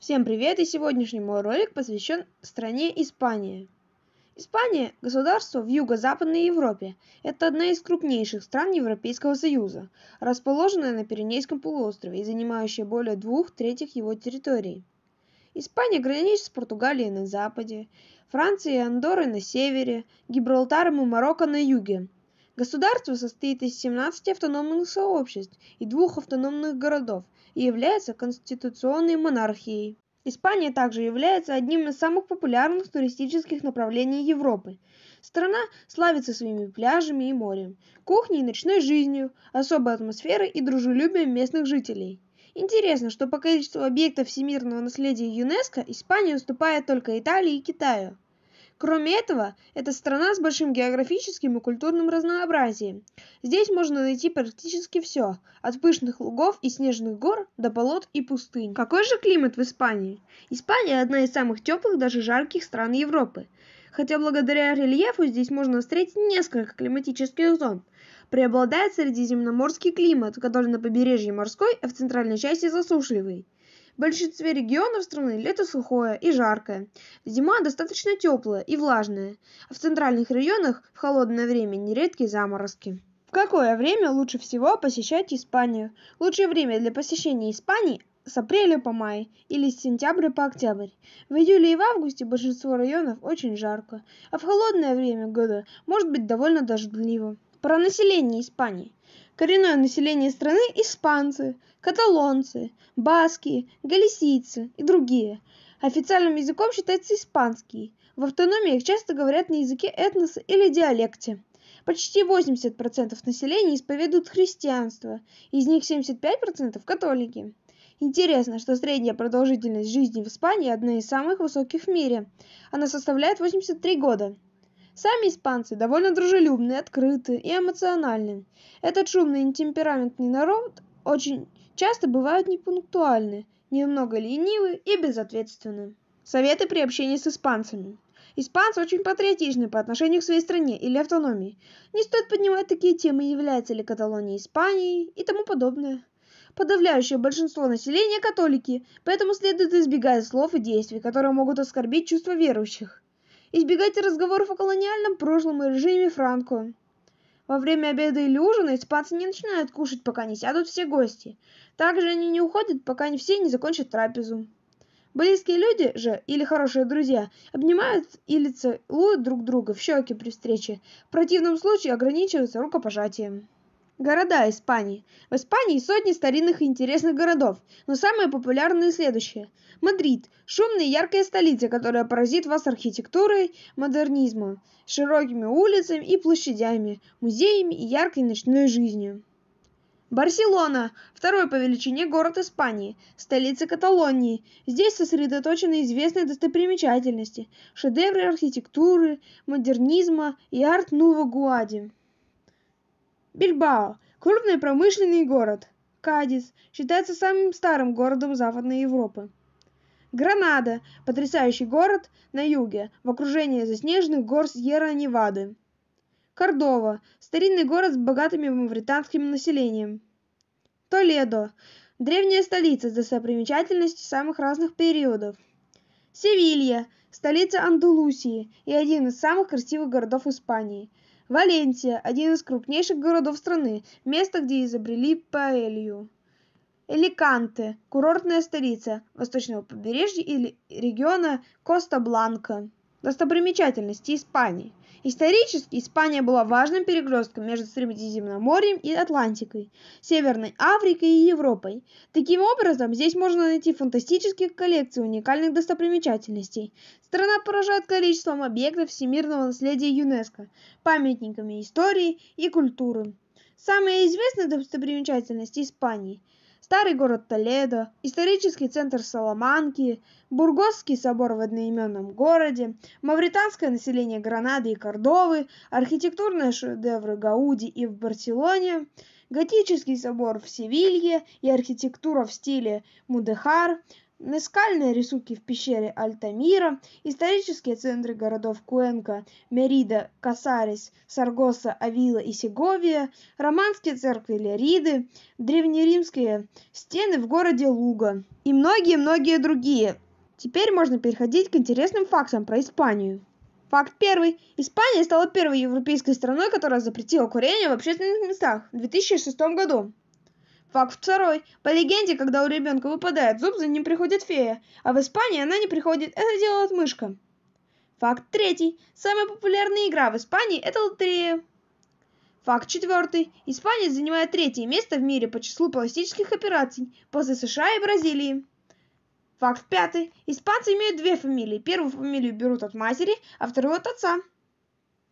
Всем привет! И сегодняшний мой ролик посвящен стране Испания. Испания – государство в юго-западной Европе. Это одна из крупнейших стран Европейского Союза, расположенная на Пиренейском полуострове и занимающая более двух третьих его территории. Испания граничит с Португалией на западе, Францией и Андорой на севере, Гибралтаром и Марокко на юге – Государство состоит из 17 автономных сообществ и двух автономных городов и является конституционной монархией. Испания также является одним из самых популярных туристических направлений Европы. Страна славится своими пляжами и морем, кухней и ночной жизнью, особой атмосферой и дружелюбием местных жителей. Интересно, что по количеству объектов всемирного наследия ЮНЕСКО Испания уступает только Италии и Китаю кроме этого это страна с большим географическим и культурным разнообразием здесь можно найти практически все от пышных лугов и снежных гор до болот и пустынь какой же климат в испании испания одна из самых теплых даже жарких стран европы хотя благодаря рельефу здесь можно встретить несколько климатических зон. Преобладает средиземноморский климат, который на побережье морской, а в центральной части засушливый. В большинстве регионов страны лето сухое и жаркое, зима достаточно теплая и влажная, а в центральных районах в холодное время нередки заморозки. В какое время лучше всего посещать Испанию? Лучшее время для посещения Испании с апреля по май или с сентября по октябрь. В июле и в августе большинство районов очень жарко, а в холодное время года может быть довольно дождливо. Про население Испании. Коренное население страны – испанцы, каталонцы, баски, галисийцы и другие. Официальным языком считается испанский. В автономиях часто говорят на языке этноса или диалекте. Почти 80% населения исповедуют христианство, из них 75% – католики. Интересно, что средняя продолжительность жизни в Испании одна из самых высоких в мире. Она составляет 83 года. Сами испанцы довольно дружелюбны, открыты и эмоциональны. Этот шумный и темпераментный народ очень часто бывают непунктуальны, немного ленивы и безответственны. Советы при общении с испанцами. Испанцы очень патриотичны по отношению к своей стране или автономии. Не стоит поднимать такие темы, является ли Каталония Испанией и тому подобное. Подавляющее большинство населения католики, поэтому следует избегать слов и действий, которые могут оскорбить чувства верующих избегайте разговоров о колониальном прошлом и режиме Франко. Во время обеда или ужина испанцы не начинают кушать, пока не сядут все гости. Также они не уходят, пока не все не закончат трапезу. Близкие люди же или хорошие друзья обнимают или целуют друг друга в щеки при встрече. В противном случае ограничиваются рукопожатием. Города Испании. В Испании сотни старинных и интересных городов, но самые популярные следующие. Мадрид – шумная и яркая столица, которая поразит вас архитектурой модернизма, широкими улицами и площадями, музеями и яркой ночной жизнью. Барселона – второй по величине город Испании, столица Каталонии. Здесь сосредоточены известные достопримечательности, шедевры архитектуры, модернизма и арт-нуво-гуади бильбао крупный промышленный город кадис считается самым старым городом западной европы гранада потрясающий город на юге в окружении заснеженных гор сьерра невады кордова старинный город с богатым мавританским населением толедо древняя столица с достопримечательностью самых разных периодов севилья столица андалусии и один из самых красивых городов испании валенсия один из крупнейших городов страны место где изобрели паэлью эликанте курортная столица восточного побережья или региона коста бланка достопримечательности испании Исторически Испания была важным перекрестком между Средиземноморьем и Атлантикой, Северной Африкой и Европой. Таким образом, здесь можно найти фантастические коллекции уникальных достопримечательностей. Страна поражает количеством объектов всемирного наследия ЮНЕСКО, памятниками истории и культуры. Самые известные достопримечательности Испании – старый город Толедо, исторический центр Саламанки, Бургосский собор в одноименном городе, мавританское население Гранады и Кордовы, архитектурные шедевры Гауди и в Барселоне, готический собор в Севилье и архитектура в стиле Мудехар – Наскальные рисунки в пещере Альтамира, исторические центры городов Куэнка, Мерида, Касарис, Саргоса, Авила и Сеговия, романские церкви Лериды, древнеримские стены в городе Луга и многие-многие другие. Теперь можно переходить к интересным фактам про Испанию. Факт первый. Испания стала первой европейской страной, которая запретила курение в общественных местах в 2006 году. Факт второй. По легенде, когда у ребенка выпадает зуб, за ним приходит фея, а в Испании она не приходит, это делает мышка. Факт третий. Самая популярная игра в Испании – это лотерея. Факт четвертый. Испания занимает третье место в мире по числу пластических операций после США и Бразилии. Факт пятый. Испанцы имеют две фамилии. Первую фамилию берут от матери, а вторую от отца.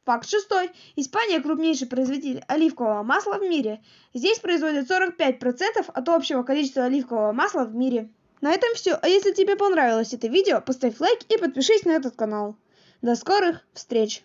Факт шестой. Испания крупнейший производитель оливкового масла в мире. Здесь производят 45% от общего количества оливкового масла в мире. На этом все. А если тебе понравилось это видео, поставь лайк и подпишись на этот канал. До скорых встреч!